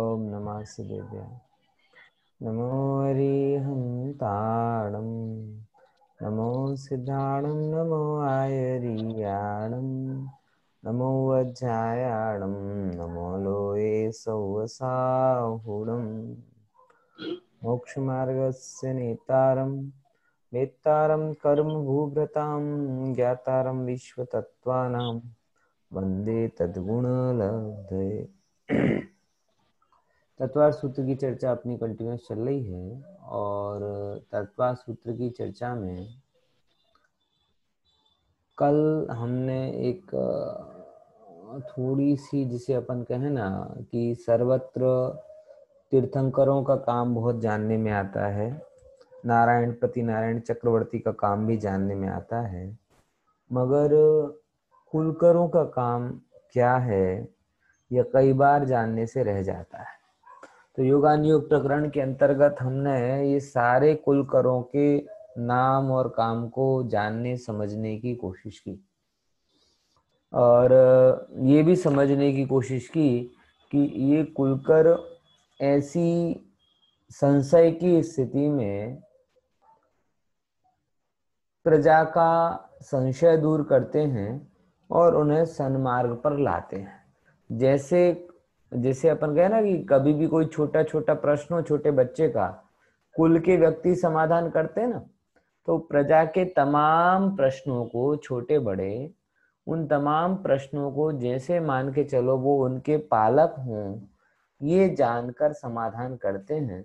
ॐ नमः शिदेव्या नमो हरिहन्ताणं नमो सिद्धाणं नमो आयरियाणं नमो वज्रायाणं नमो लोये सौवसाहुणं मोक्षमार्गस्य नेतारं वेत्तारं कर्मभूभृतां ज्ञातारं विश्वतत्त्वानां वन्दे तद्गुणलब्धये तत्वार सूत्र की चर्चा अपनी कंटिन्यूस चल रही है और तत्वार सूत्र की चर्चा में कल हमने एक थोड़ी सी जिसे अपन कहे ना कि सर्वत्र तीर्थंकरों का काम बहुत जानने में आता है नारायण प्रति नारायण चक्रवर्ती का काम भी जानने में आता है मगर कुलकरों का काम क्या है यह कई बार जानने से रह जाता है तो योगानुयोग प्रकरण के अंतर्गत हमने ये सारे कुल करों के नाम और काम को जानने समझने की कोशिश की और ये भी समझने की कोशिश की कि ये कुलकर ऐसी संशय की स्थिति में प्रजा का संशय दूर करते हैं और उन्हें सन्मार्ग पर लाते हैं जैसे जैसे अपन कहे ना कि कभी भी कोई छोटा छोटा प्रश्न हो छोटे बच्चे का कुल के व्यक्ति समाधान करते हैं ना तो प्रजा के तमाम प्रश्नों को छोटे बड़े उन तमाम प्रश्नों को जैसे मान के चलो वो उनके पालक हों ये जानकर समाधान करते हैं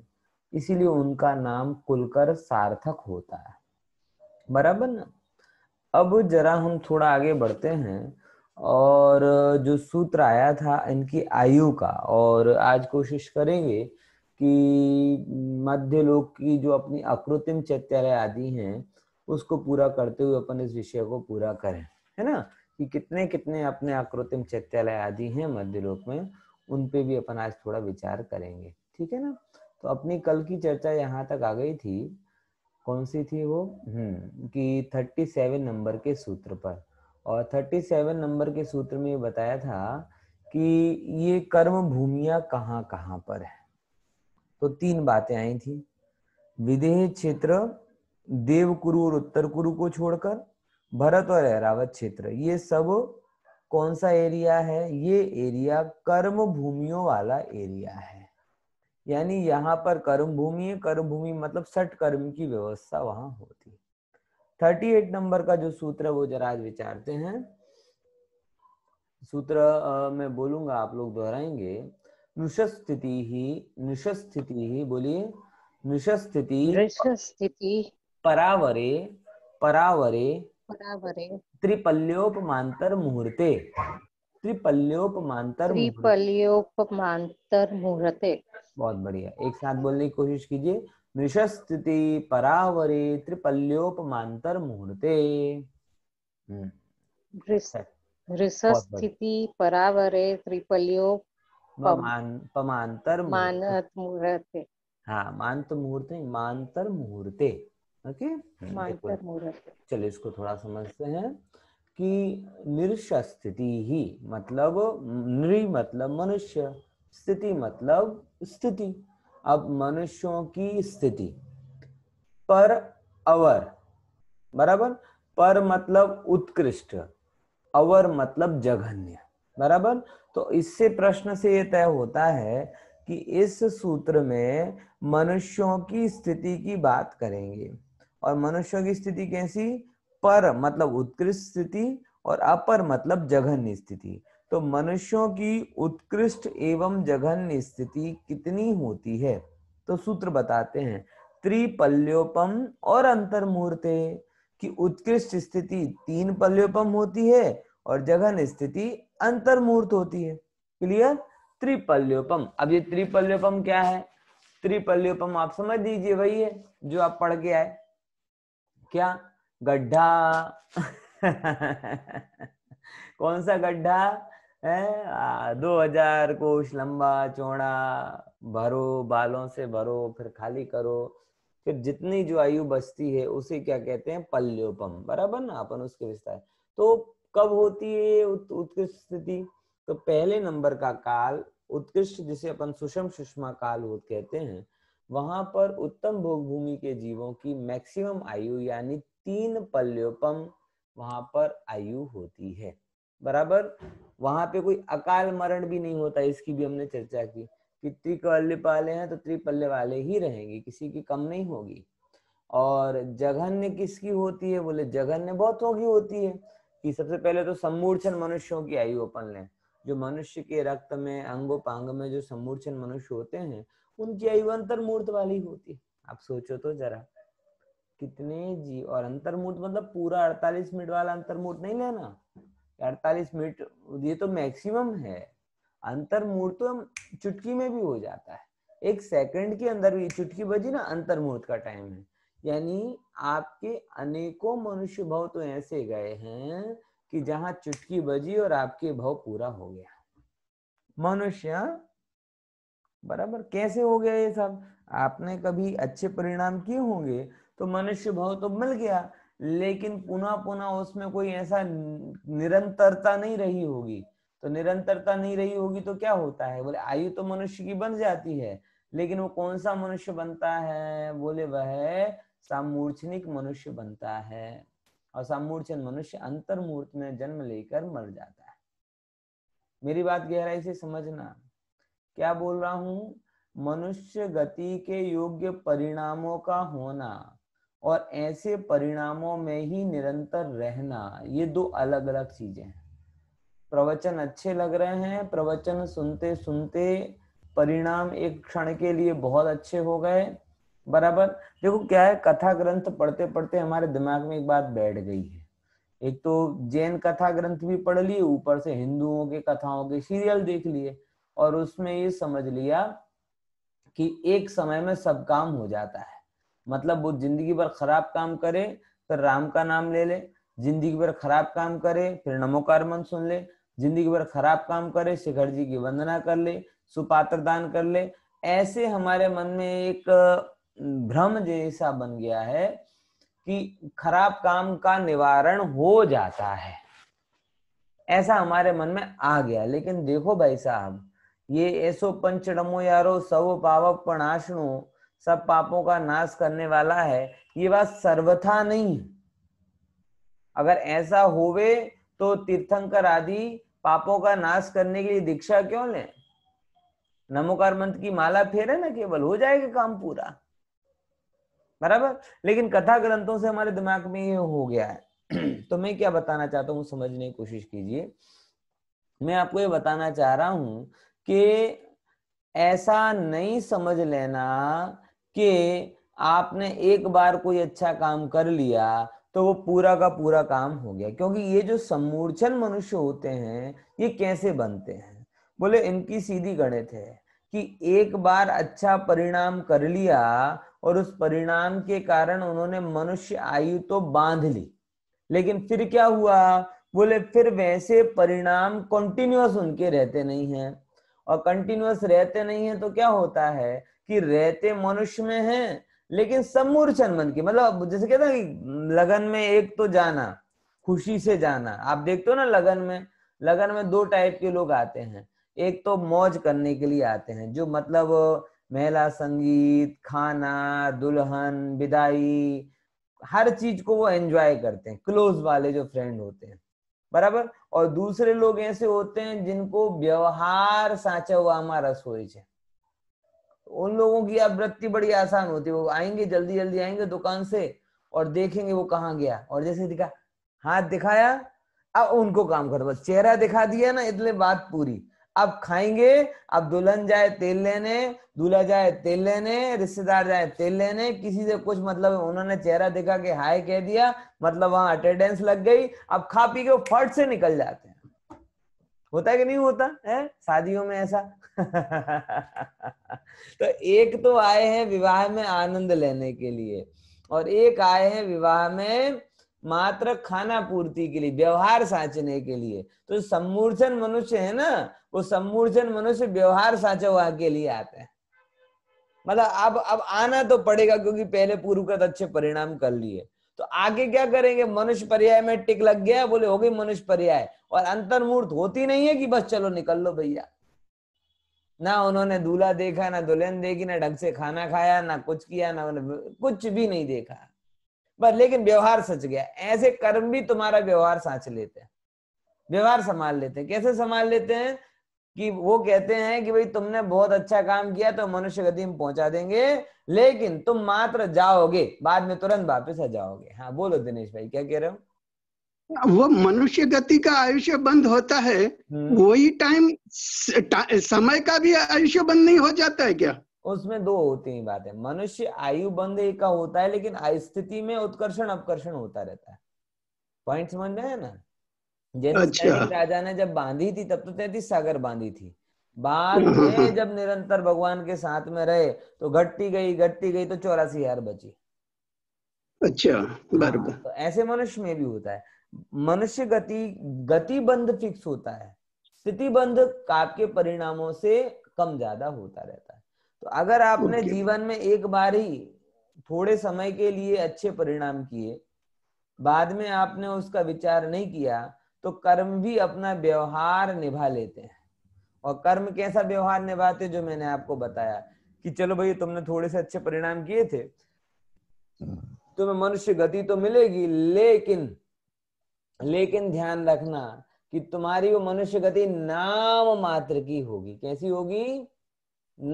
इसीलिए उनका नाम कुलकर सार्थक होता है बराबर ना अब जरा हम थोड़ा आगे बढ़ते हैं और जो सूत्र आया था इनकी आयु का और आज कोशिश करेंगे कि मध्य लोक की जो अपनी अकृत्रिम चैत्यालय आदि हैं उसको पूरा करते हुए अपन इस विषय को पूरा करें है ना कि कितने कितने अपने अकृत्रिम चैत्यालय आदि हैं मध्य लोक में उन पे भी अपन आज थोड़ा विचार करेंगे ठीक है ना तो अपनी कल की चर्चा यहाँ तक आ गई थी कौन सी थी वो हम्म कि सेवन नंबर के सूत्र पर और 37 नंबर के सूत्र में बताया था कि ये कर्म भूमिया कहाँ कहाँ पर है तो तीन बातें आई थी विदेह क्षेत्र देवकुरु और उत्तर कुरु को छोड़कर भरत और ऐरावत क्षेत्र ये सब कौन सा एरिया है ये एरिया कर्म भूमियों वाला एरिया है यानी यहाँ पर कर्म भूमि कर्म भूमि मतलब सट कर्म की व्यवस्था वहां होती है थर्टी एट नंबर का जो सूत्र है वो जरा आज विचारते हैं सूत्र मैं बोलूंगा आप लोग दोहराएंगे नुषस्थिति ही नुषस्थिति ही बोलिए नुषस्थिति परावरे परावरे परावरे त्रिपल्योपमांतर मुहूर्ते त्रिपल्योपमांतर त्रिपल्योपमांतर मुहूर्ते बहुत बढ़िया एक साथ बोलने की कोशिश कीजिए निशस्थिति परावरे त्रिपल्योपमांतर मुहूर्ते हम्म। स्थिति परावरे त्रिपल्यो पमांतर मानत मुहूर्ते हाँ मानत मुहूर्त नहीं मांतर मुहूर्ते ओके हम्म। मांतर मुहूर्ते चलिए इसको थोड़ा समझते हैं कि निरस्थिति ही मतलब नृ मतलब मनुष्य स्थिति मतलब स्थिति अब मनुष्यों की स्थिति पर अवर बराबर पर मतलब उत्कृष्ट अवर मतलब जघन्य बराबर तो इससे प्रश्न से यह तय होता है कि इस सूत्र में मनुष्यों की स्थिति की बात करेंगे और मनुष्यों की स्थिति कैसी पर मतलब उत्कृष्ट स्थिति और अपर मतलब जघन्य स्थिति तो मनुष्यों की उत्कृष्ट एवं जघन स्थिति कितनी होती है तो सूत्र बताते हैं त्रिपल्योपम और अंतर्मुहूर्ते की उत्कृष्ट स्थिति तीन पल्योपम होती है और जघन स्थिति अंतर्मूर्त होती है क्लियर त्रिपल्योपम अब ये त्रिपल्योपम क्या है त्रिपल्योपम आप समझ लीजिए वही है जो आप पढ़ के आए क्या गड्ढा कौन सा गड्ढा दो हजार कोश लंबा चौड़ा भरो बालों से भरो फिर खाली करो फिर जितनी जो आयु बचती है उसे क्या कहते हैं पल्योपम बराबर ना अपन उसके विस्तार तो कब होती है उत्कृष्ट स्थिति तो पहले नंबर का काल उत्कृष्ट जिसे अपन सुषम सुषमा काल कहते हैं वहां पर उत्तम भोग भूमि के जीवों की मैक्सिमम आयु यानी तीन पल्योपम वहां पर आयु होती है बराबर वहां पे कोई अकाल मरण भी नहीं होता इसकी भी हमने चर्चा की कि त्रिकल्य पाले हैं तो त्रिपल्य वाले ही रहेंगे किसी की कम नहीं होगी और जघन्य किसकी होती है बोले जघन्य बहुतों की होती है कि सबसे पहले तो सम्मूर्छन मनुष्यों की आयु अपन लें जो मनुष्य के रक्त में अंगो पांग में जो सम्मूर्छन मनुष्य होते हैं उनकी आयु अंतर्मूर्त वाली होती है आप सोचो तो जरा कितने जी और अंतर्मूर्त मतलब पूरा अड़तालीस मिनट वाला अंतर्मूर्त नहीं लेना अड़तालीस मिनट ये तो मैक्सिमम है अंतर्मुहूर्त तो चुटकी में भी हो जाता है एक सेकंड के अंदर भी चुटकी बजी ना मुहूर्त का टाइम है यानी आपके अनेकों मनुष्य भाव तो ऐसे गए हैं कि जहां चुटकी बजी और आपके भाव पूरा हो गया मनुष्य बराबर कैसे हो गया ये सब आपने कभी अच्छे परिणाम किए होंगे तो मनुष्य भाव तो मिल गया लेकिन पुनः पुनः उसमें कोई ऐसा निरंतरता नहीं रही होगी तो निरंतरता नहीं रही होगी तो क्या होता है बोले आयु तो मनुष्य की बन जाती है लेकिन वो कौन सा मनुष्य बनता है बोले वह सामूर्छनिक मनुष्य बनता है और सामूर्छन मनुष्य अंतर्मूर्त में जन्म लेकर मर जाता है मेरी बात गहराई से समझना क्या बोल रहा हूं मनुष्य गति के योग्य परिणामों का होना और ऐसे परिणामों में ही निरंतर रहना ये दो अलग अलग चीजें हैं प्रवचन अच्छे लग रहे हैं प्रवचन सुनते सुनते परिणाम एक क्षण के लिए बहुत अच्छे हो गए बराबर देखो क्या है कथा ग्रंथ पढ़ते पढ़ते हमारे दिमाग में एक बात बैठ गई है एक तो जैन कथा ग्रंथ भी पढ़ लिए ऊपर से हिंदुओं के कथाओं के सीरियल देख लिए और उसमें ये समझ लिया कि एक समय में सब काम हो जाता है मतलब वो जिंदगी भर खराब काम करे फिर राम का नाम ले ले जिंदगी भर खराब काम करे फिर नमोकार मन सुन ले जिंदगी भर खराब काम करे शिखर जी की वंदना कर ले सुपात्र दान कर ले ऐसे हमारे मन में एक भ्रम जैसा बन गया है कि खराब काम का निवारण हो जाता है ऐसा हमारे मन में आ गया लेकिन देखो भाई साहब ये ऐसो पंचडमो यारो सव पावक प्रणाशणु सब पापों का नाश करने वाला है ये बात सर्वथा नहीं अगर ऐसा होवे तो तीर्थंकर आदि पापों का नाश करने के लिए दीक्षा क्यों लें नमोकार मंत्र की माला फेरे ना केवल हो जाएगा काम पूरा बराबर लेकिन कथा ग्रंथों से हमारे दिमाग में ये हो गया है तो मैं क्या बताना चाहता हूँ समझने की कोशिश कीजिए मैं आपको ये बताना चाह रहा हूं कि ऐसा नहीं समझ लेना कि आपने एक बार कोई अच्छा काम कर लिया तो वो पूरा का पूरा काम हो गया क्योंकि ये जो सम्मूर्छन मनुष्य होते हैं ये कैसे बनते हैं बोले इनकी सीधी गणित है कि एक बार अच्छा परिणाम कर लिया और उस परिणाम के कारण उन्होंने मनुष्य आयु तो बांध ली लेकिन फिर क्या हुआ बोले फिर वैसे परिणाम कंटिन्यूस उनके रहते नहीं है और कंटिन्यूस रहते नहीं है तो क्या होता है कि रहते मनुष्य में है लेकिन सम्मूर्छन मन की मतलब जैसे कहते हैं लगन में एक तो जाना खुशी से जाना आप देखते हो ना लगन में लगन में दो टाइप के लोग आते हैं एक तो मौज करने के लिए आते हैं जो मतलब महिला संगीत खाना दुल्हन विदाई हर चीज को वो एंजॉय करते हैं क्लोज वाले जो फ्रेंड होते हैं बराबर और दूसरे लोग ऐसे होते हैं जिनको व्यवहार साचा हुआ हमारा सोच उन लोगों की अब वृत्ति बड़ी आसान होती है वो आएंगे जल्दी जल्दी आएंगे दुकान से और देखेंगे वो कहाँ गया और जैसे दिखा हाथ दिखाया अब उनको काम करवा चेहरा दिखा दिया ना इतने बात पूरी अब खाएंगे अब दुल्हन जाए तेल लेने दूल्हा जाए तेल लेने रिश्तेदार जाए तेल लेने किसी से कुछ मतलब उन्होंने चेहरा देखा कि हाय कह दिया मतलब वहां अटेंडेंस लग गई अब खा पी के वो फट से निकल जाते हैं होता है कि नहीं होता है शादियों में ऐसा तो एक तो आए हैं विवाह में आनंद लेने के लिए और एक आए हैं विवाह में मात्र खाना पूर्ति के लिए व्यवहार साचने के लिए तो सम्मूर्चन मनुष्य है ना वो सम्मूर्चन मनुष्य व्यवहार हुआ के लिए आते हैं मतलब अब अब आना तो पड़ेगा क्योंकि पहले पूर्वगत अच्छे परिणाम कर लिए तो आगे क्या करेंगे मनुष्य पर्याय में टिक लग गया बोले हो गई मनुष्य पर्याय और अंतर्मूर्त होती नहीं है कि बस चलो निकल लो भैया ना उन्होंने दूल्हा देखा ना दुल्हन देखी ना ढंग से खाना खाया ना कुछ किया ना कुछ भी नहीं देखा बस लेकिन व्यवहार सच गया ऐसे कर्म भी तुम्हारा व्यवहार सांच लेते हैं व्यवहार संभाल लेते हैं कैसे संभाल लेते हैं कि वो कहते हैं कि भाई तुमने बहुत अच्छा काम किया तो मनुष्य गति में पहुंचा देंगे लेकिन तुम मात्र जाओगे बाद में तुरंत वापस आ जाओगे हाँ बोलो दिनेश भाई क्या कह रहे हो वो मनुष्य गति का आयुष्य बंद होता है हम्म। वही टाइम समय का भी आयुष्य बंद नहीं हो जाता है क्या उसमें दो होती है बातें मनुष्य आयु बंद का होता है लेकिन स्थिति में उत्कर्षण अपकर्षण होता रहता है पॉइंट समझ रहे हैं ना जैसे अच्छा। राजा ने जब बांधी थी तब तो तैतीस सागर बांधी थी बाद में जब निरंतर भगवान के साथ में रहे तो घटती गई घटती गई तो चौरासी हजार बची अच्छा हाँ, बराबर तो ऐसे मनुष्य में भी होता है मनुष्य गति गति बंध फिक्स होता है स्थिति बंध आपके परिणामों से कम ज्यादा होता रहता है तो अगर आपने जीवन में एक बार ही थोड़े समय के लिए अच्छे परिणाम किए बाद में आपने उसका विचार नहीं किया तो कर्म भी अपना व्यवहार निभा लेते हैं और कर्म कैसा व्यवहार निभाते जो मैंने आपको बताया कि चलो भाई तुमने थोड़े से अच्छे परिणाम किए थे हम्म। तुम्हें मनुष्य गति तो मिलेगी लेकिन लेकिन ध्यान रखना कि तुम्हारी वो मनुष्य गति नाम मात्र की होगी कैसी होगी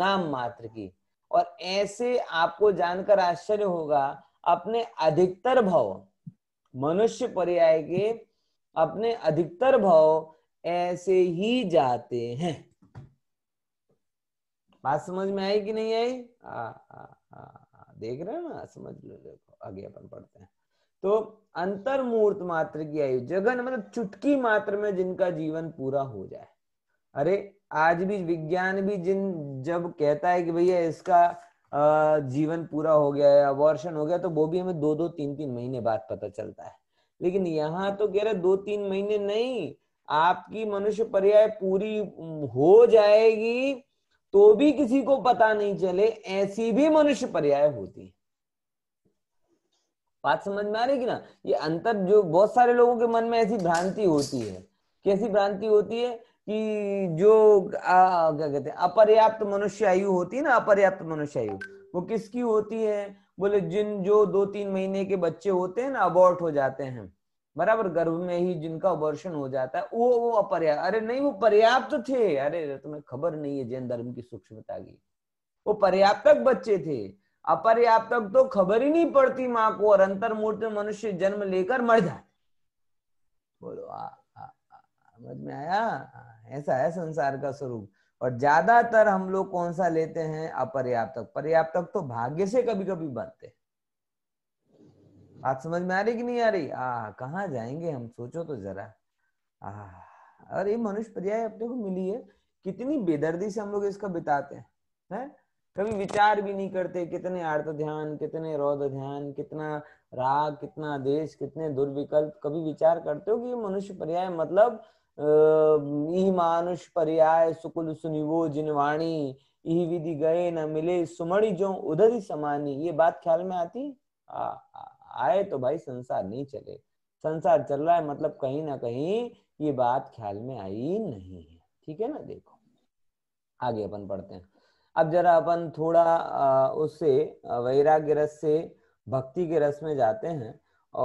नाम मात्र की और ऐसे आपको जानकर आश्चर्य होगा अपने अधिकतर भाव मनुष्य पर्याय के अपने अधिकतर भाव ऐसे ही जाते हैं बात समझ में आई कि नहीं आई देख रहे हो ना समझ लो लोग आगे अपन पढ़ते हैं तो अंतर्मूर्त मात्र की आयु जगन मतलब चुटकी मात्र में जिनका जीवन पूरा हो जाए अरे आज भी विज्ञान भी जिन जब कहता है कि भैया इसका जीवन पूरा हो गया है अबॉर्शन हो गया तो वो भी हमें दो दो तीन तीन महीने बाद पता चलता है लेकिन यहाँ तो कह रहे दो तीन महीने नहीं आपकी मनुष्य पर्याय पूरी हो जाएगी तो भी किसी को पता नहीं चले ऐसी भी मनुष्य पर्याय होती है बात समझ में आ रही कि ना ये अंतर जो बहुत सारे लोगों के मन में ऐसी भ्रांति होती है कैसी भ्रांति होती है कि जो आ, क्या कहते हैं अपर्याप्त मनुष्य आयु होती है ना अपर्याप्त मनुष्य आयु वो किसकी होती है बोले जिन जो दो तीन महीने के बच्चे होते हैं ना अबॉर्ट हो जाते हैं बराबर गर्भ में ही जिनका अबॉर्शन हो जाता है वो वो अपर्याप्त अरे नहीं वो पर्याप्त थे अरे तुम्हें खबर नहीं है जैन धर्म की सूक्ष्मता की वो पर्याप्त बच्चे थे अपर्याप्तक तो खबर ही नहीं पड़ती माँ को और अंतर्मूर्त मनुष्य जन्म लेकर मर जाए बोलो समझ में आया ऐसा है संसार का स्वरूप और ज्यादातर हम लोग कौन सा लेते हैं अपर्याप्तक पर्याप्तक तो भाग्य से कभी कभी बनते बात समझ में आ रही कि नहीं आ रही आ कहा जाएंगे हम सोचो तो जरा आ और ये मनुष्य पर्याय अपने को मिली है कितनी बेदर्दी से हम लोग इसका बिताते हैं है? कभी विचार भी नहीं करते कितने अर्थ ध्यान कितने रौद ध्यान कितना राग कितना देश कितने दुर्विकल्प कभी विचार करते हो कि ये मनुष्य पर्याय मतलब अः मानुष पर्याय सुकुल सुनिवो जिनवाणी ई विधि गए न मिले सुमणि जो उधर ही समानी ये बात ख्याल में आती आ, आ, आए तो भाई संसार नहीं चले संसार चल रहा है मतलब कहीं ना कहीं ये बात ख्याल में आई नहीं है ठीक है ना देखो आगे अपन पढ़ते हैं अब जरा अपन थोड़ा उससे वैराग्य रस से भक्ति के रस में जाते हैं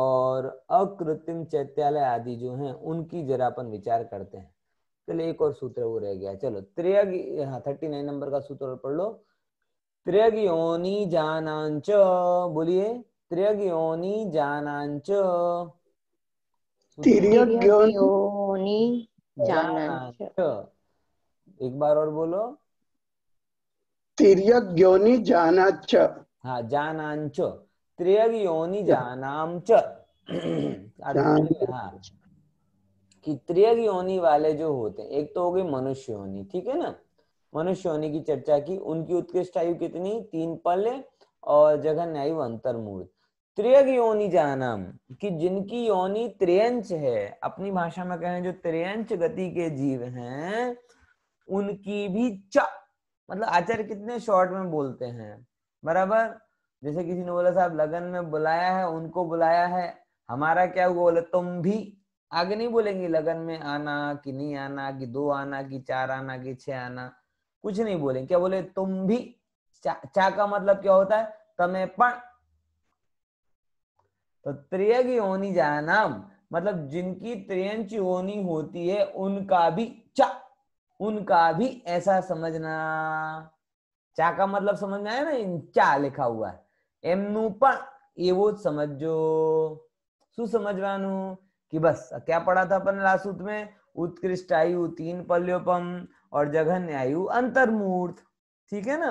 और अकृत्रिम चैत्यालय आदि जो हैं उनकी जरा अपन विचार करते हैं चलो एक और सूत्र वो रह गया चलो त्रिय हाँ थर्टी नाइन नंबर का सूत्र पढ़ लो त्रेयग योनी जानांच बोलिए त्रेयग योनी जानांच जानांच एक बार और बोलो तिर्यक हाँ, हाँ। वाले जो होते हैं एक तो हो गई मनुष्य योनि ठीक है ना मनुष्य योनि की चर्चा की उनकी उत्कृष्ट आयु कितनी तीन पल और जघन आयु अंतर्मूल त्रियग योनि जानम कि जिनकी योनि त्रियंच है अपनी भाषा में कहें जो त्रियंच गति के जीव हैं उनकी भी च मतलब आचार्य कितने शॉर्ट में बोलते हैं बराबर जैसे किसी ने बोला साहब लगन में बुलाया है उनको बुलाया है हमारा क्या हुआ बोले तुम भी आगे नहीं बोलेंगे लगन में आना कि नहीं आना कि दो आना कि चार आना कि छह आना कुछ नहीं बोले क्या बोले तुम भी चा, चा का मतलब क्या होता है तमे पण तो त्रियगी होनी जाना मतलब जिनकी त्रियंची होनी होती है उनका भी चा उनका भी ऐसा समझना चा का मतलब समझ में आया ना इन चा लिखा हुआ है एमनु પણ ये वो समझो सु સમજવાનું कि बस क्या पढ़ा था अपन लास्ट सूत्र में उत्कृष्ट आयु तीन पल्योपम और जघन्य आयु अंतर्मूर्त ठीक है ना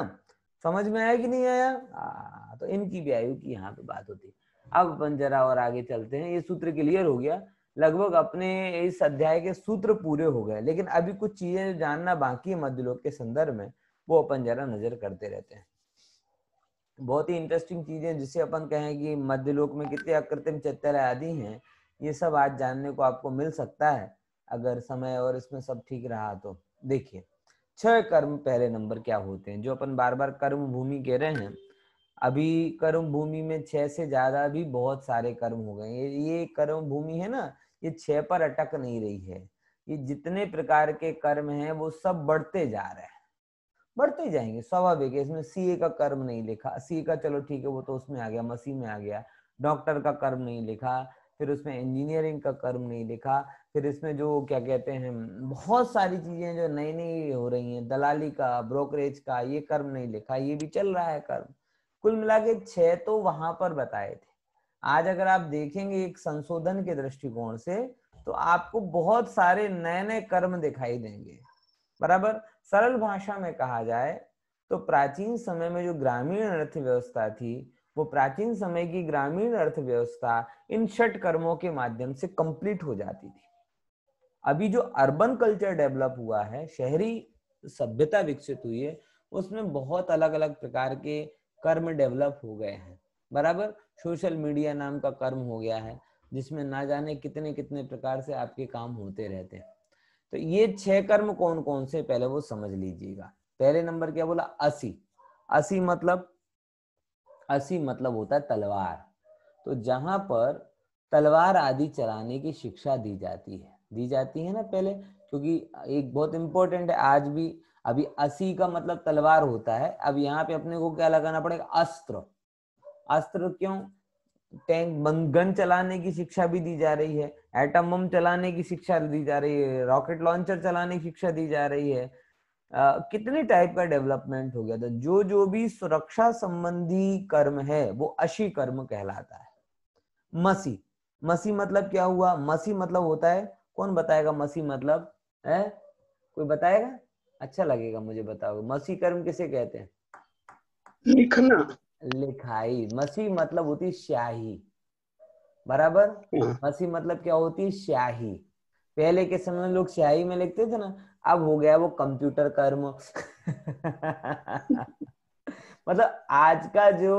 समझ में आया कि नहीं आया आ, हाँ, तो इनकी भी आयु की यहाँ पे बात होती है अब अपन जरा और आगे चलते हैं ये सूत्र क्लियर हो गया लगभग अपने इस अध्याय के सूत्र पूरे हो गए लेकिन अभी कुछ चीजें जानना बाकी है मध्यलोक के संदर्भ में वो अपन जरा नजर करते रहते हैं बहुत ही इंटरेस्टिंग चीजें जिसे अपन कहें कि मध्यलोक में कितने अकृत्रिम चैत्य आदि हैं ये सब आज जानने को आपको मिल सकता है अगर समय और इसमें सब ठीक रहा तो देखिए छह कर्म पहले नंबर क्या होते हैं जो अपन बार बार कर्म भूमि कह रहे हैं अभी कर्म भूमि में छह से ज्यादा भी बहुत सारे कर्म हो गए ये ये कर्म भूमि है ना ये छह पर अटक नहीं रही है ये जितने प्रकार के कर्म हैं वो सब बढ़ते जा रहे हैं बढ़ते जाएंगे स्वाभाविक है इसमें सीए का कर्म नहीं लिखा सीए का चलो ठीक है वो तो उसमें आ गया मसीह में आ गया डॉक्टर का कर्म नहीं लिखा फिर उसमें इंजीनियरिंग का कर्म नहीं लिखा फिर इसमें जो क्या कहते हैं बहुत सारी चीजें जो नई नई हो रही हैं दलाली का ब्रोकरेज का ये कर्म नहीं लिखा ये भी चल रहा है कर्म कुल मिला के छह तो वहां पर बताए थे आज अगर आप देखेंगे एक संशोधन के दृष्टिकोण से तो आपको बहुत सारे नए नए कर्म दिखाई देंगे बराबर सरल भाषा में कहा जाए तो प्राचीन समय में जो ग्रामीण अर्थव्यवस्था थी वो प्राचीन समय की ग्रामीण अर्थव्यवस्था इन षट कर्मों के माध्यम से कंप्लीट हो जाती थी अभी जो अर्बन कल्चर डेवलप हुआ है शहरी सभ्यता विकसित हुई है उसमें बहुत अलग अलग प्रकार के कर्म डेवलप हो गए हैं बराबर सोशल मीडिया नाम का कर्म हो गया है जिसमें ना जाने कितने कितने प्रकार से आपके काम होते रहते हैं तो ये छह कर्म कौन कौन से पहले वो समझ लीजिएगा पहले नंबर क्या बोला असी असी मतलब असी मतलब होता है तलवार तो जहां पर तलवार आदि चलाने की शिक्षा दी जाती है दी जाती है ना पहले क्योंकि एक बहुत इंपॉर्टेंट है आज भी अभी असी का मतलब तलवार होता है अब यहाँ पे अपने को क्या लगाना पड़ेगा अस्त्र अस्त्र क्यों टैंक गन चलाने की शिक्षा भी दी जा रही है एटम बम चलाने की शिक्षा दी जा रही है रॉकेट लॉन्चर चलाने की शिक्षा दी जा रही है आ, कितने टाइप का डेवलपमेंट हो गया था जो जो भी सुरक्षा संबंधी कर्म है वो अशी कर्म कहलाता है मसी मसी मतलब क्या हुआ मसी मतलब होता है कौन बताएगा मसी मतलब है कोई बताएगा अच्छा लगेगा मुझे बताओ मसी कर्म किसे कहते हैं लिखना लिखाई मसी मतलब होती स्याही बराबर मसी मतलब क्या होती स्याही पहले के समय में लोग स्याही में लिखते थे ना अब हो गया वो कंप्यूटर कर्म मतलब आज का जो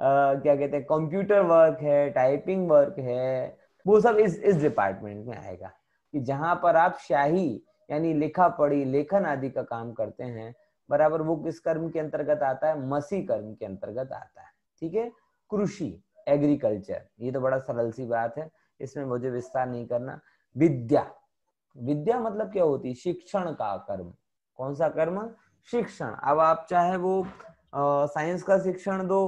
आ, क्या कहते हैं कंप्यूटर वर्क है टाइपिंग वर्क है वो सब इस इस डिपार्टमेंट में आएगा कि जहां पर आप शाही यानी लिखा पढ़ी लेखन आदि का काम करते हैं बराबर वो किस कर्म के अंतर्गत आता है मसी कर्म के अंतर्गत आता है ठीक है कृषि एग्रीकल्चर ये तो बड़ा सरल सी बात है इसमें मुझे विस्तार नहीं करना विद्या विद्या मतलब क्या होती है शिक्षण का कर्म कौन सा कर्म शिक्षण अब आप चाहे वो साइंस का शिक्षण दो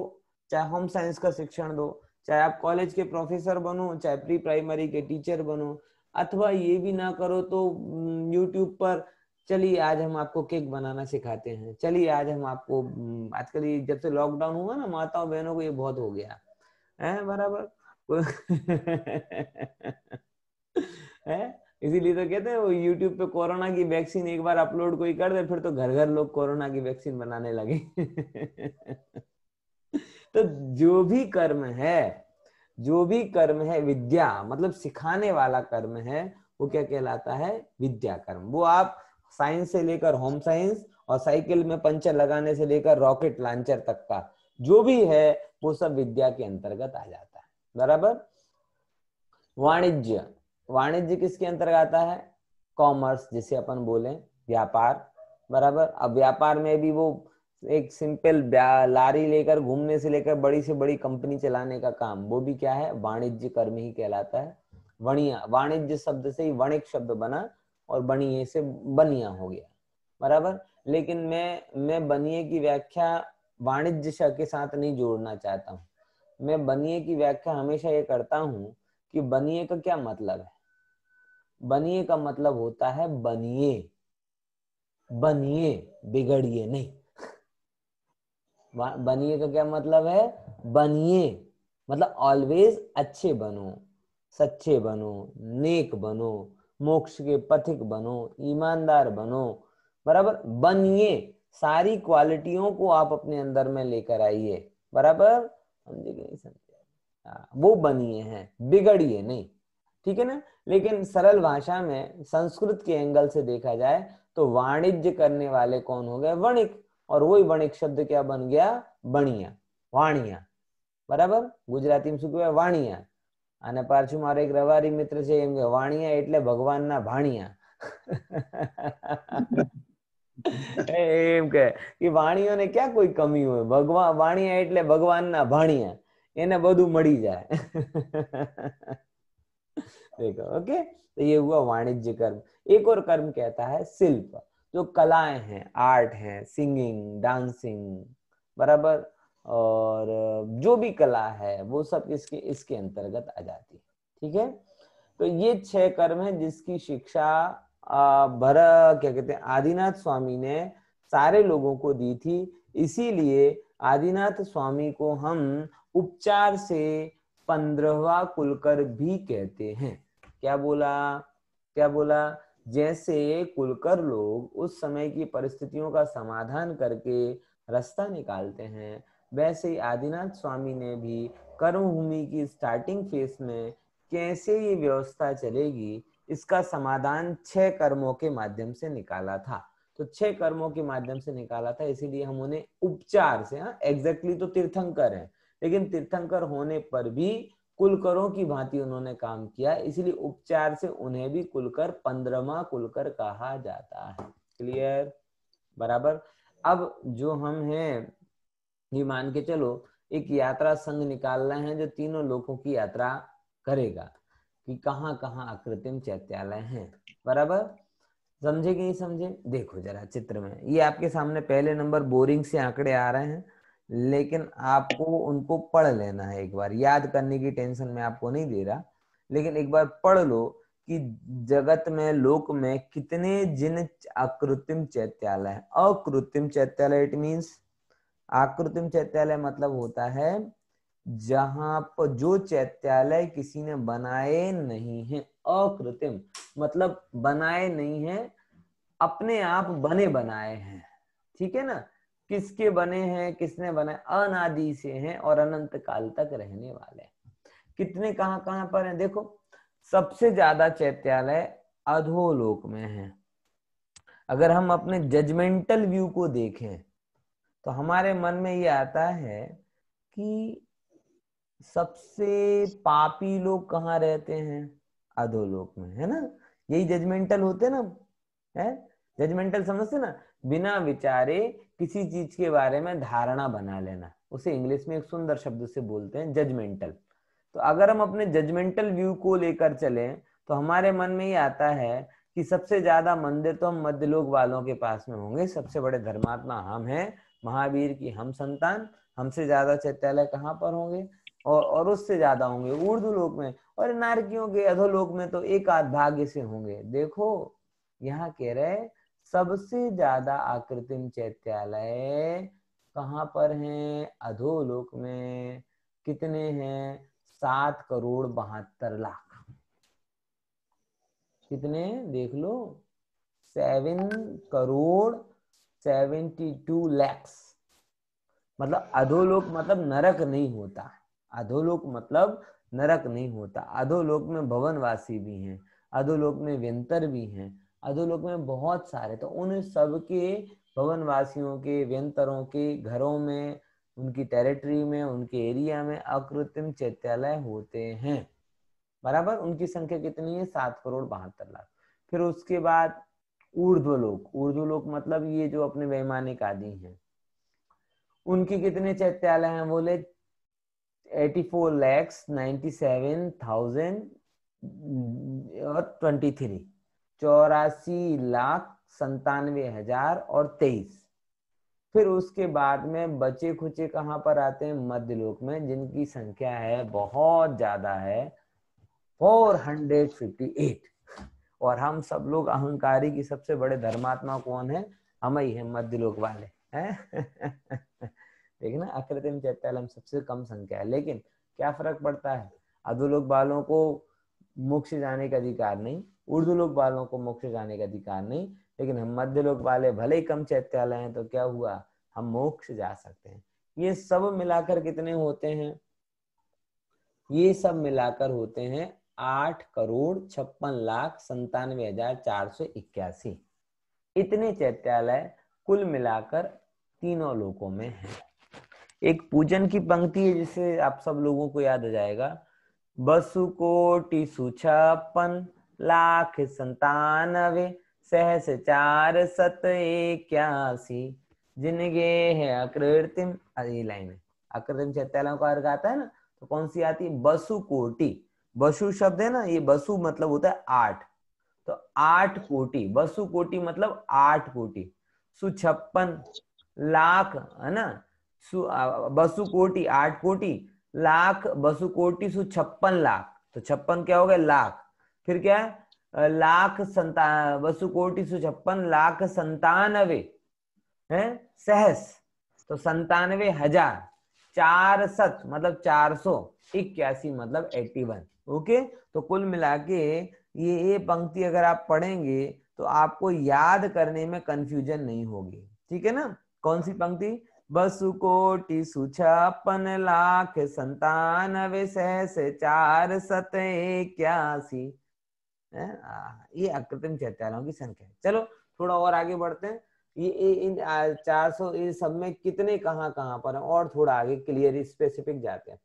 चाहे होम साइंस का शिक्षण दो चाहे आप कॉलेज के प्रोफेसर बनो चाहे प्री प्राइमरी के टीचर बनो अथवा ये भी ना करो तो यूट्यूब पर चलिए आज हम आपको केक बनाना सिखाते हैं चलिए आज हम आपको आजकल जब से लॉकडाउन हुआ ना माताओं बहनों को ये बहुत हो गया है बराबर है इसीलिए तो कहते हैं वो यूट्यूब पे कोरोना की वैक्सीन एक बार अपलोड कोई कर दे फिर तो घर घर लोग कोरोना की वैक्सीन बनाने लगे तो जो भी कर्म है जो भी कर्म है विद्या मतलब सिखाने वाला कर्म है वो क्या कहलाता है विद्या कर्म वो आप साइंस से लेकर होम साइंस और साइकिल में पंचर लगाने से लेकर रॉकेट लॉन्चर तक का जो भी है वो सब विद्या के अंतर्गत आ जाता है बराबर वाणिज्य वाणिज्य किसके अंतर्गत आता है कॉमर्स जिसे अपन बोले व्यापार बराबर अब व्यापार में भी वो एक सिंपल लारी लेकर घूमने से लेकर बड़ी से बड़ी कंपनी चलाने का काम वो भी क्या है वाणिज्य कर्म ही कहलाता है वणिया वाणिज्य शब्द से ही वणिक शब्द बना और बनिए से बनिया हो गया बराबर लेकिन मैं मैं बनिए की व्याख्या वाणिज्य के साथ नहीं जोड़ना चाहता हूँ मैं बनिए की व्याख्या हमेशा ये करता हूँ कि बनिए का क्या मतलब है बनिए का मतलब होता है बनिए बनिए बिगड़िए नहीं बनिए का क्या मतलब है बनिए मतलब ऑलवेज अच्छे बनो सच्चे बनो नेक बनो मोक्ष के पथिक बनो ईमानदार बनो बराबर बनिए सारी क्वालिटियों को आप अपने अंदर में लेकर आइए बराबर समझे नहीं हाँ, समझे वो बनिए है बिगड़िए नहीं ठीक है ना लेकिन सरल भाषा में संस्कृत के एंगल से देखा जाए तो वाणिज्य करने वाले कौन हो गए वणिक और वही वणिक शब्द क्या बन गया बणिया वाणिया बराबर गुजराती में शुरू हुआ वाणिया અને પરજુ મારે એક રવારી મિત્ર છે વાણીયા એટલે ભગવાનના ભાણિયા એમ કે કે વાણીયોને ક્યાં કોઈ કમી હોય ભગવાન વાણીયા એટલે ભગવાનના ભાણિયા એને બધું મડી જાય દેખો ઓકે તો એવું વાણિત્ય કર્મ એક ઓર કર્મ કહેતા છે શિલ્પ જો કલાએ હે આર્ટ હે સિંગિંગ ડાન્સિંગ બરાબર और जो भी कला है वो सब इसके इसके अंतर्गत आ जाती है ठीक है तो ये छह कर्म है जिसकी शिक्षा भर क्या कहते हैं आदिनाथ स्वामी ने सारे लोगों को दी थी इसीलिए आदिनाथ स्वामी को हम उपचार से पंद्रहवा कुलकर भी कहते हैं क्या बोला क्या बोला जैसे कुलकर लोग उस समय की परिस्थितियों का समाधान करके रास्ता निकालते हैं वैसे ही आदिनाथ स्वामी ने भी कर्मभूमि की स्टार्टिंग फेज में कैसे ये व्यवस्था चलेगी इसका समाधान छह कर्मों के माध्यम से निकाला था तो छह कर्मों के माध्यम से निकाला था इसीलिए हम उन्हें उपचार से हाँ एग्जैक्टली तो तीर्थंकर है लेकिन तीर्थंकर होने पर भी कुलकरों की भांति उन्होंने काम किया इसीलिए उपचार से उन्हें भी कुलकर पंद्रमा कुलकर कहा जाता है क्लियर बराबर अब जो हम हैं ये मान के चलो एक यात्रा संघ निकालना है जो तीनों लोगों की यात्रा करेगा कि कहाँ कहाँ अकृत्रिम चैत्यालय है बराबर समझे कि नहीं समझे देखो जरा चित्र में ये आपके सामने पहले नंबर बोरिंग से आंकड़े आ रहे हैं लेकिन आपको उनको पढ़ लेना है एक बार याद करने की टेंशन में आपको नहीं दे रहा लेकिन एक बार पढ़ लो कि जगत में लोक में कितने जिन अकृत्रिम चैत्यालय अकृत्रिम चैत्यालय इट मीन्स आकृतिम चैत्यालय मतलब होता है जहां पर जो चैत्यालय किसी ने बनाए नहीं है अकृत्रिम मतलब बनाए नहीं है अपने आप बने बनाए हैं ठीक है ना किसके बने हैं किसने बनाए अनादि से हैं और अनंत काल तक रहने वाले कितने कहाँ कहां पर हैं देखो सबसे ज्यादा चैत्यालय अधोलोक में है अगर हम अपने जजमेंटल व्यू को देखें तो हमारे मन में ये आता है कि सबसे पापी लोग कहाँ रहते हैं अधोलोक में है ना यही जजमेंटल होते ना है जजमेंटल समझते ना बिना विचारे किसी चीज के बारे में धारणा बना लेना उसे इंग्लिश में एक सुंदर शब्द से बोलते हैं जजमेंटल तो अगर हम अपने जजमेंटल व्यू को लेकर चले तो हमारे मन में ये आता है कि सबसे ज्यादा मंदिर तो हम मध्य लोग वालों के पास में होंगे सबसे बड़े धर्मात्मा हम हैं महावीर की हम संतान हमसे ज्यादा चैत्यालय कहाँ पर होंगे और और उससे ज्यादा होंगे उर्दू लोक में और नारकियों के अधोलोक में तो एक आध भाग्य से होंगे देखो यहाँ कह रहे सबसे ज्यादा आकृतिम चैत्यालय कहाँ पर है अधोलोक में कितने हैं सात करोड़ बहत्तर लाख कितने देख लो seven crore seventy two lakhs मतलब अधोलोक मतलब नरक नहीं होता अधोलोक मतलब नरक नहीं होता अधोलोक में भवनवासी भी हैं अधोलोक में व्यंतर भी हैं अधोलोक में बहुत सारे तो उन सब के भवनवासियों के व्यंतरों के घरों में उनकी टेरिटरी में उनके एरिया में अकृत्रिम चैत्यालय होते हैं बराबर उनकी संख्या कितनी है सात करोड़ बहत्तर लाख फिर उसके बाद ऊर्ध्वलोक ऊर्ध्वलोक मतलब ये जो अपने वैमानिक आदि हैं उनकी कितने चैत्यालय हैं बोले eighty four lakhs ninety seven thousand और ट्वेंटी थ्री चौरासी लाख संतानवे हजार और तेईस फिर उसके बाद में बचे खुचे कहाँ पर आते हैं मध्य लोक में जिनकी संख्या है बहुत ज्यादा है फोर हंड्रेड फिफ्टी एट और हम सब लोग अहंकारी की सबसे बड़े धर्मात्मा कौन है हम ही है मध्य लोक वाले हैं देखना अकृत्रिम हम सबसे कम संख्या है लेकिन क्या फर्क पड़ता है अधोलोक वालों को मोक्ष जाने का अधिकार नहीं उर्दू लोक वालों को मोक्ष जाने का अधिकार नहीं लेकिन हम मध्य लोक वाले भले ही कम चैत्यालय हैं तो क्या हुआ हम मोक्ष जा सकते हैं ये सब मिलाकर कितने होते हैं ये सब मिलाकर होते हैं आठ करोड़ छप्पन लाख संतानवे हजार चार सौ इक्यासी इतने चैत्यालय कुल मिलाकर तीनों लोकों में है एक पूजन की पंक्ति है जिसे आप सब लोगों को याद आ जाएगा बसु कोटि छप्पन लाख संतानवे सहस चार सत इक्यासी जिनगे है अकृत्रिम ये लाइन है चैत्यालयों का अर्घ आता है ना तो कौन सी आती है बसु कोटि बसु शब्द है ना ये बसु मतलब होता है आठ तो आठ कोटि बसु कोटि मतलब आठ कोटि सु छप्पन लाख है ना सु बसु कोटि आठ कोटि लाख बसु कोटि सु छप्पन लाख तो छप्पन क्या हो गया लाख फिर क्या है लाख संता बसु कोटि सु छप्पन लाख संतानवे है सहस तो संतानवे हजार चार सत मतलब चार सौ इक्यासी मतलब एट्टी वन ओके तो कुल मिला के ये ये पंक्ति अगर आप पढ़ेंगे तो आपको याद करने में कंफ्यूजन नहीं होगी ठीक है ना कौन सी पंक्ति बसु कोटि सुछपन लाख संतानवे विशेष चार सत इक्यासी ये अकृत्रिम चौतालों की संख्या है चलो थोड़ा और आगे बढ़ते हैं ये, इन चार सौ सब में कितने कहाँ कहाँ पर हैं और थोड़ा आगे क्लियर स्पेसिफिक जाते हैं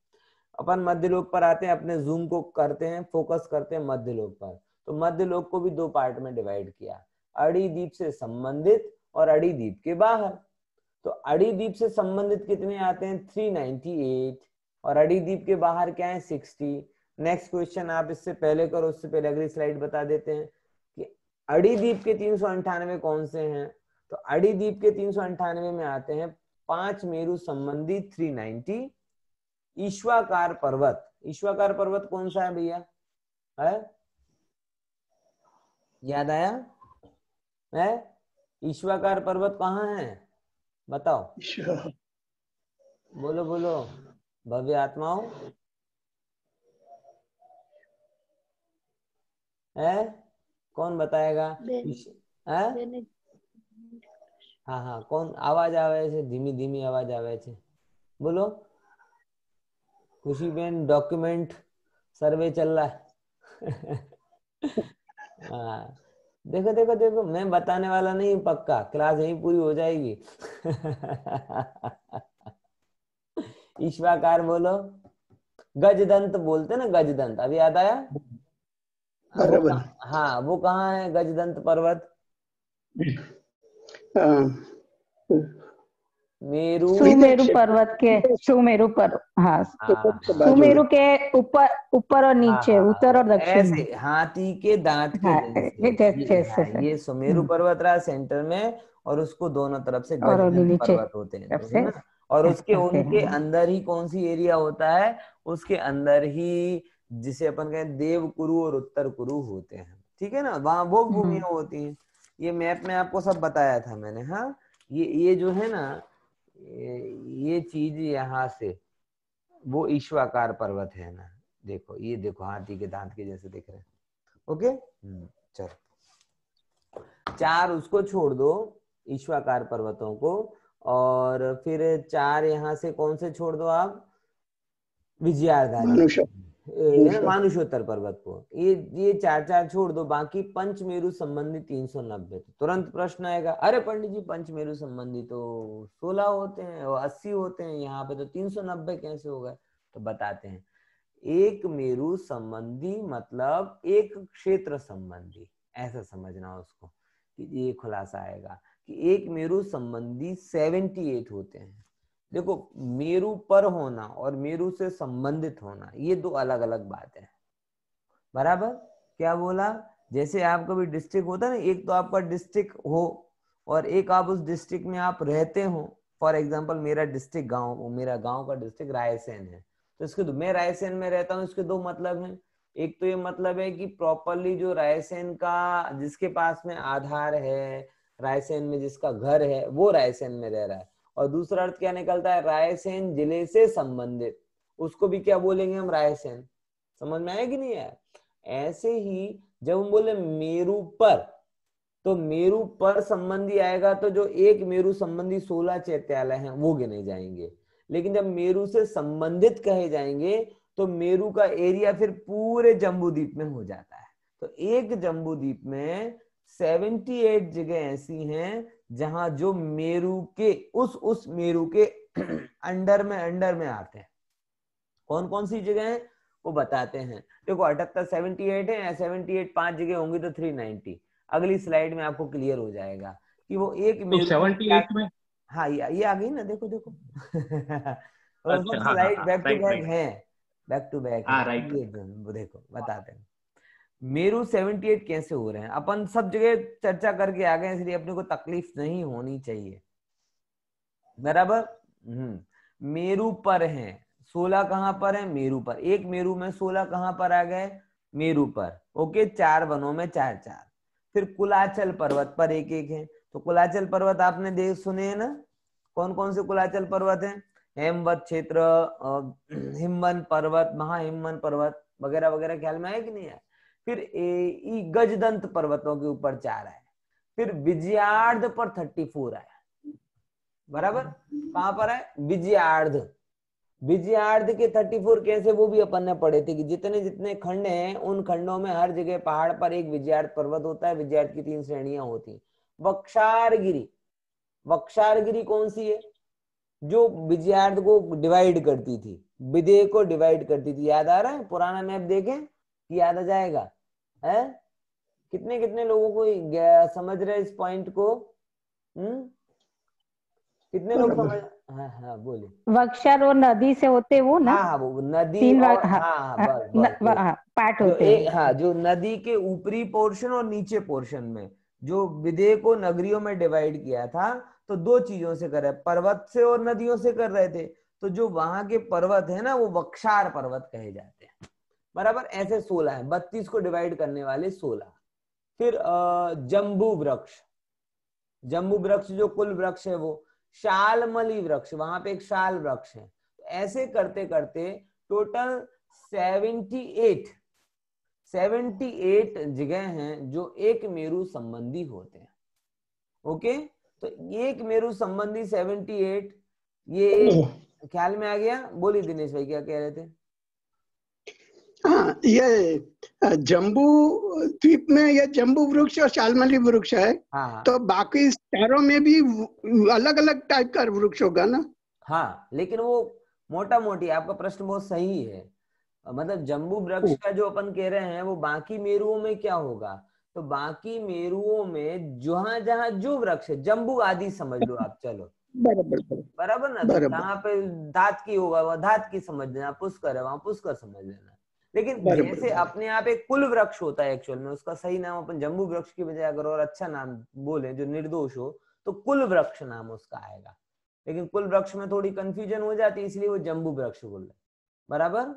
अपन मध्य लोक पर आते हैं अपने जूम को करते हैं फोकस करते हैं मध्य लोक पर तो मध्य लोक को भी दो पार्ट में डिवाइड किया अड़ी द्वीप से संबंधित और अड़ी द्वीप के बाहर तो अड़ी द्वीप से संबंधित कितने आते हैं थ्री नाइनटी एट और अड़ीदीप के बाहर क्या है सिक्सटी नेक्स्ट क्वेश्चन आप इससे पहले करो उससे पहले अगली स्लाइड बता देते हैं कि अड़ी द्वीप के तीन सौ अंठानवे कौन से हैं तो अड़ी द्वीप के तीन सौ अंठानवे में आते हैं पांच मेरु संबंधी थ्री नाइनटी ईश्वाकार पर्वत ईश्वाकार पर्वत कौन सा है भैया है याद आया है ईश्वाकार पर्वत कहाँ है बताओ बोलो बोलो भव्य आत्माओं है कौन बताएगा है हाँ हाँ कौन आवाज आवे धीमी धीमी आवाज आवे बोलो खुशी बहन डॉक्यूमेंट सर्वे चल रहा है आ, हाँ। देखो देखो देखो मैं बताने वाला नहीं पक्का क्लास यही पूरी हो जाएगी ईश्वाकार बोलो गजदंत बोलते ना गजदंत अभी याद आया हाँ वो हाँ, कहाँ है गजदंत पर्वत हाँ। मेरु सुमेरु पर्वत के सुमेरु पर हाँ, हाँ, हाँ सुमेरु के ऊपर ऊपर और नीचे हाँ, उत्तर और दक्षिण हाथी के दांत के ये सुमेरु हम्म। पर्वत रहा सेंटर में और उसको दोनों तरफ से पर्वत होते हैं तो और उसके उनके अंदर ही कौन सी एरिया होता है उसके अंदर ही जिसे अपन कहें देव कुरु और उत्तर कुरु होते हैं ठीक है ना वहां वो हम्म। भूमिया होती है ये मैप में आपको सब बताया था मैंने हाँ ये ये जो है ना ये चीज यहाँ से वो ईश्वाकार पर्वत है ना देखो ये देखो हाथी के दांत के जैसे दिख रहे हैं ओके हम्म। चलो चार उसको छोड़ दो ईश्वाकार पर्वतों को और फिर चार यहाँ से कौन से छोड़ दो आप विजयाधारी मानुषोत्तर पर्वत को ये ये चार चार छोड़ दो बाकी पंचमेरु संबंधी तीन सौ नब्बे तो तुरंत प्रश्न आएगा अरे पंडित जी पंचमेरु संबंधी तो सोलह होते हैं और अस्सी होते हैं यहाँ पे तो तीन सौ नब्बे कैसे हो गए तो बताते हैं एक मेरु संबंधी मतलब एक क्षेत्र संबंधी ऐसा समझना उसको कि ये खुलासा आएगा कि एक मेरु संबंधी सेवेंटी एट होते हैं देखो मेरू पर होना और मेरू से संबंधित होना ये दो अलग अलग बात है बराबर क्या बोला जैसे आपका भी डिस्ट्रिक्ट होता है ना एक तो आपका डिस्ट्रिक्ट हो और एक आप उस डिस्ट्रिक्ट में आप रहते हो फॉर एग्जाम्पल मेरा डिस्ट्रिक्ट गाँव मेरा गाँव का डिस्ट्रिक्ट रायसेन है तो इसके दो मैं रायसेन में रहता हूँ इसके दो मतलब है एक तो ये मतलब है कि प्रॉपरली जो रायसेन का जिसके पास में आधार है रायसेन में जिसका घर है वो रायसेन में रह रहा है और दूसरा अर्थ क्या निकलता है रायसेन जिले से संबंधित उसको भी क्या बोलेंगे हम रायसेन समझ में आया कि नहीं आया ऐसे ही जब हम बोले मेरू पर तो मेरू पर संबंधी आएगा तो जो एक मेरू संबंधी सोलह चैत्यालय हैं वो गिने जाएंगे लेकिन जब मेरू से संबंधित कहे जाएंगे तो मेरू का एरिया फिर पूरे जम्बूद्वीप में हो जाता है तो एक जम्बूद्वीप में 78 जगह ऐसी हैं जहां जो मेरू के उस उस मेरू के अंडर में अंडर में आते हैं कौन कौन सी जगह है वो बताते हैं देखो अठहत्तर सेवेंटी एट है सेवेंटी एट पांच जगह होंगी तो थ्री नाइनटी अगली स्लाइड में आपको क्लियर हो जाएगा कि वो एक तो सेवेंटी एट में हाँ ये ये आ गई ना देखो देखो स्लाइड बैक टू बैक है बैक टू बैक देखो बताते हैं मेरू सेवेंटी एट कैसे हो रहे हैं अपन सब जगह चर्चा करके आ गए इसलिए अपने को तकलीफ नहीं होनी चाहिए बराबर हम्म मेरू पर है सोलह कहाँ पर है मेरू पर एक मेरू में सोलह कहाँ पर आ गए मेरू पर ओके चार वनों में चार चार फिर कुलाचल पर्वत पर एक एक है तो कुलाचल पर्वत आपने देख सुने हैं ना कौन कौन से कुलाचल पर्वत हैं हेमवत क्षेत्र हिमवन पर्वत महाहिमवन पर्वत वगैरह वगैरह ख्याल में आया कि नहीं आया फिर ए गजदंत पर्वतों के ऊपर चार आए फिर विजयार्ध पर थर्टी फोर आया बराबर कहां पर है विजयार्ध विजयार्ध के थर्टी फोर कैसे वो भी अपन ने पढ़े थे कि जितने जितने खंड हैं उन खंडों में हर जगह पहाड़ पर एक विजयार्ध पर्वत होता है विजयार्ध की तीन श्रेणियां होती हैं वक्षारगिरी वक्षारगिरी कौन सी है जो विजयार्ध को डिवाइड करती थी विदेह को डिवाइड करती थी याद आ रहा है पुराना मैप देखें याद आ जाएगा है कितने कितने लोगों को समझ रहे इस पॉइंट को हम्म कितने लोग समझ हाँ हाँ बोले और नदी से होते वो ना हाँ, हाँ वो नदी और, हाँ, हाँ, हाँ न, हाँ, पार्ट होते हैं हाँ जो नदी के ऊपरी पोर्शन और नीचे पोर्शन में जो विदेह को नगरियों में डिवाइड किया था तो दो चीजों से कर रहे पर्वत से और नदियों से कर रहे थे तो जो वहां के पर्वत है ना वो वक्षार पर्वत कहे जाते बराबर ऐसे सोलह है बत्तीस को डिवाइड करने वाले सोलह फिर जम्बू वृक्ष जम्बू वृक्ष जो कुल वृक्ष है वो शालमली वृक्ष वहां पे एक शाल वृक्ष है तो ऐसे करते करते total seventy eight seventy eight जगह हैं जो एक मेरु संबंधी होते हैं ओके तो एक मेरु संबंधी सेवेंटी एट ये ख्याल में आ गया बोली दिनेश भाई क्या कह रहे थे हाँ ये जम्बू द्वीप में ये जम्बू वृक्ष और शालमली वृक्ष है हाँ, हाँ। तो बाकी शहरों में भी अलग अलग टाइप का वृक्ष होगा ना हाँ लेकिन वो मोटा मोटी आपका प्रश्न बहुत सही है मतलब जम्बू वृक्ष का जो अपन कह रहे हैं वो बाकी मेरुओं में क्या होगा तो बाकी मेरुओं में जहां जहां जो वृक्ष है जम्बू आदि समझ लो आप चलो बराबर बराबर ना तो जहाँ पे धात की होगा वह धात की समझ लेना पुष्कर है वहां पुष्कर समझ लेना लेकिन जैसे अपने आप एक कुल वृक्ष होता है एक्चुअल में उसका सही नाम अपन जम्बू वृक्ष की बजाय अगर और अच्छा नाम बोले जो निर्दोष हो तो कुल वृक्ष नाम उसका आएगा लेकिन कुल वृक्ष में थोड़ी कंफ्यूजन हो जाती है इसलिए वो जम्बू वृक्ष बोल रहे बराबर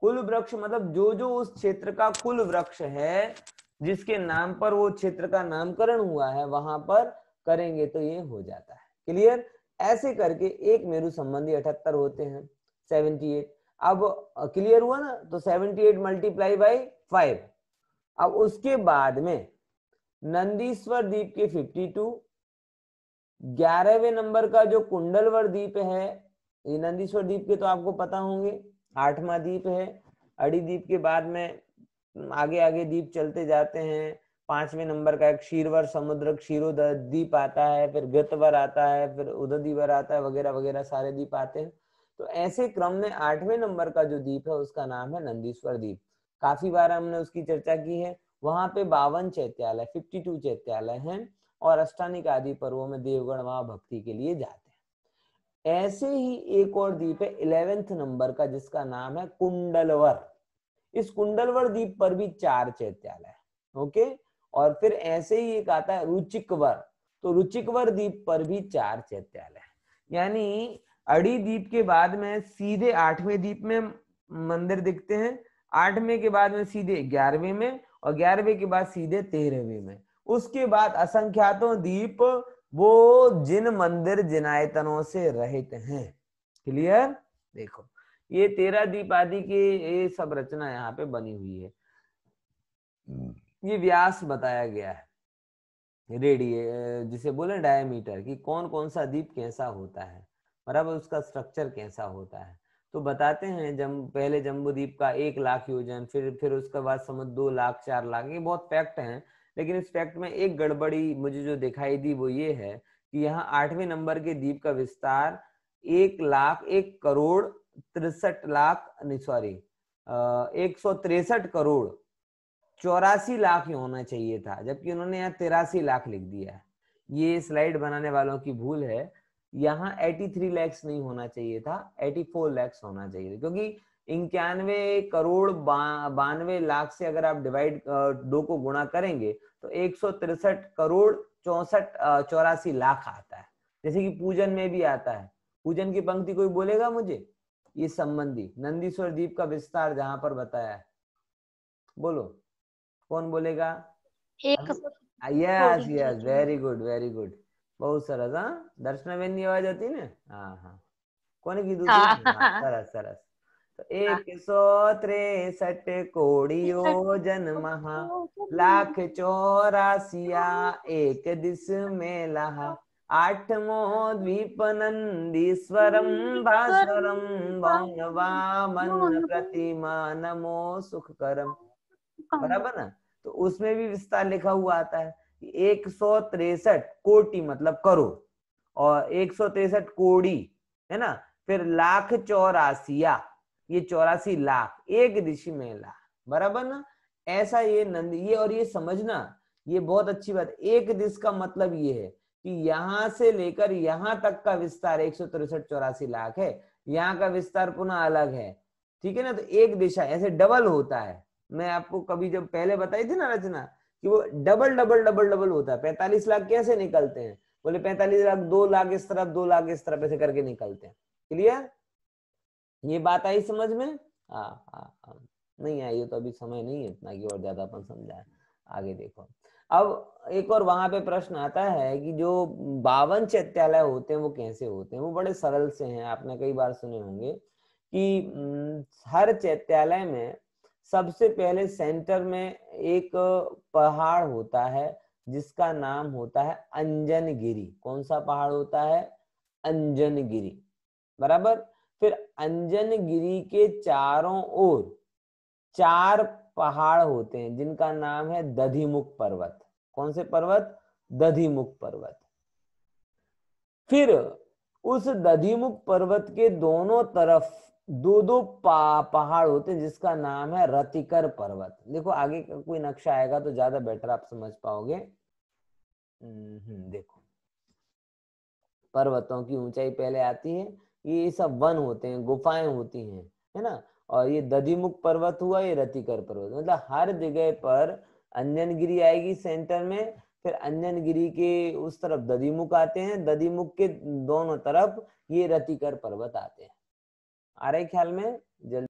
कुल वृक्ष मतलब जो जो उस क्षेत्र का कुल वृक्ष है जिसके नाम पर वो क्षेत्र का नामकरण हुआ है वहां पर करेंगे तो ये हो जाता है क्लियर ऐसे करके एक मेरु संबंधी अठहत्तर होते हैं सेवेंटी एट अब क्लियर हुआ ना तो 78 मल्टीप्लाई बाई फाइव अब उसके बाद में नंदीश्वर द्वीप के 52 ग्यारहवें नंबर का जो कुंडलवर द्वीप है ये नंदीश्वर द्वीप के तो आपको पता होंगे आठवा द्वीप है अड़ी द्वीप के बाद में आगे आगे द्वीप चलते जाते हैं पांचवें नंबर का एक क्षीरवर समुद्र क्षीरोदय आता है फिर गतवर आता है फिर उदीवर आता है वगैरह वगैरह सारे द्वीप आते हैं तो ऐसे क्रम में आठवें नंबर का जो द्वीप है उसका नाम है नंदीश्वर द्वीप काफी बार हमने उसकी चर्चा की है वहां पे बावन चैत्यालय फिफ्टी टू चैत्यालय है और अष्टानिक आदि पर्वों में देवगण वहां भक्ति के लिए जाते हैं ऐसे ही एक और द्वीप है इलेवेंथ नंबर का जिसका नाम है कुंडलवर इस कुंडलवर द्वीप पर भी चार चैत्यालय ओके और फिर ऐसे ही एक आता है रुचिकवर तो रुचिकवर द्वीप पर भी चार चैत्यालय यानी अड़ी दीप के बाद में सीधे आठवें दीप में मंदिर दिखते हैं आठवें के बाद में सीधे ग्यारहवें में और ग्यारहवें के बाद सीधे तेरहवें में उसके बाद असंख्यातों दीप वो जिन मंदिर जिनायतनों से रहित हैं क्लियर देखो ये तेरा दीप आदि की ये सब रचना यहाँ पे बनी हुई है ये व्यास बताया गया है रेडिय जिसे बोले डायमीटर कि कौन कौन सा दीप कैसा होता है बराबर उसका स्ट्रक्चर कैसा होता है तो बताते हैं जम पहले जम्बूद्वीप का एक लाख योजन फिर फिर उसके बाद समझ दो लाख चार लाख ये बहुत फैक्ट हैं लेकिन इस फैक्ट में एक गड़बड़ी मुझे जो दिखाई दी वो ये है कि यहाँ आठवें नंबर के द्वीप का विस्तार एक लाख एक करोड़ तिरसठ लाख सॉरी एक सौ तिरसठ करोड़ चौरासी लाख ही होना चाहिए था जबकि उन्होंने यहाँ तिरासी लाख लिख दिया है ये स्लाइड बनाने वालों की भूल है यहाँ 83 लैक्स नहीं होना चाहिए था 84 लैक्स होना चाहिए क्योंकि इक्यानवे करोड़ बानवे लाख से अगर आप डिवाइड दो को गुणा करेंगे तो एक करोड़ चौसठ चौरासी लाख आता है जैसे कि पूजन में भी आता है पूजन की पंक्ति कोई बोलेगा मुझे ये संबंधी नंदीश्वर द्वीप का विस्तार जहां पर बताया है बोलो कौन बोलेगा yes yes very good very good बहुत सरस हाँ दर्शन बेन की आवाज आती ने हाँ हाँ कौन की दूध हाँ। हाँ, सरस सरस तो एक हाँ। सौ तिरसठ कोड़ियो जन्म लाख चौरासिया एक दिस में लहा आठमो द्वीप नंदी स्वरम भास्वरम वामन प्रतिमा नमो सुख करम बराबर ना तो उसमें भी विस्तार लिखा हुआ आता है एक सौ तिरसठ कोटि मतलब करोड़ और एक सौ तिरसठ कोड़ी है ना फिर लाख चौरासिया ये चौरासी लाख एक ऋषि में लाख बराबर ना ऐसा ये नंद ये और ये समझना ये बहुत अच्छी बात एक दिश का मतलब ये है कि यहां से लेकर यहां तक का विस्तार एक सौ तिरसठ चौरासी लाख है यहाँ का विस्तार पुनः अलग है ठीक है ना तो एक दिशा ऐसे डबल होता है मैं आपको कभी जब पहले बताई थी ना रचना कि वो डबल डबल डबल डबल होता है पैंतालीस लाख कैसे निकलते हैं बोले पैंतालीस लाख दो लाख इस तरफ दो लाख इस तरफ ऐसे करके निकलते हैं क्लियर ये बात आई समझ में हाँ हाँ, हाँ। नहीं आई तो अभी समय नहीं है इतना की और ज्यादा अपन समझाए आगे देखो अब एक और वहां पे प्रश्न आता है कि जो बावन चैत्यालय होते हैं वो कैसे होते हैं वो बड़े सरल से हैं आपने कई बार सुने होंगे कि हम्म, हर चैत्यालय में सबसे पहले सेंटर में एक पहाड़ होता है जिसका नाम होता है अंजनगिरी कौन सा पहाड़ होता है अंजनगिरी बराबर फिर अंजनगिरी के चारों ओर चार पहाड़ होते हैं जिनका नाम है दधिमुख पर्वत कौन से पर्वत दधिमुख पर्वत फिर उस दधिमुख पर्वत के दोनों तरफ दो दो पा, पहाड़ होते हैं जिसका नाम है रतिकर पर्वत देखो आगे का कोई नक्शा आएगा तो ज्यादा बेटर आप समझ पाओगे हम्म, देखो पर्वतों की ऊंचाई पहले आती है ये सब वन होते हैं गुफाएं होती हैं है ना और ये दधिमुख पर्वत हुआ ये रतिकर पर्वत मतलब हर जगह पर अंजन आएगी सेंटर में फिर अंजन के उस तरफ दधिमुख आते हैं दधिमुख के दोनों तरफ ये रतिकर पर्वत आते हैं आ रही ख्याल में जल्दी